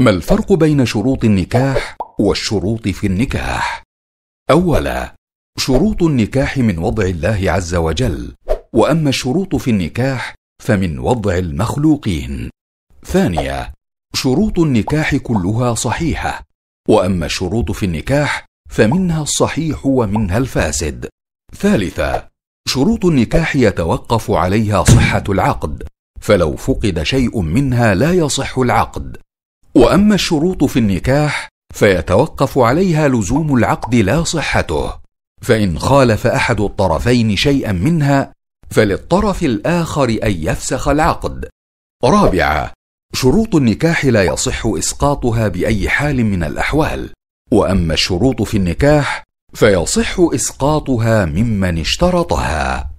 ما الفرق بين شروط النكاح والشروط في النكاح اولا شروط النكاح من وضع الله عز وجل واما الشروط في النكاح فمن وضع المخلوقين ثانيا شروط النكاح كلها صحيحه واما الشروط في النكاح فمنها الصحيح ومنها الفاسد ثالثا شروط النكاح يتوقف عليها صحه العقد فلو فقد شيء منها لا يصح العقد واما الشروط في النكاح فيتوقف عليها لزوم العقد لا صحته فان خالف احد الطرفين شيئا منها فللطرف الاخر ان يفسخ العقد رابعه شروط النكاح لا يصح اسقاطها باي حال من الاحوال واما الشروط في النكاح فيصح اسقاطها ممن اشترطها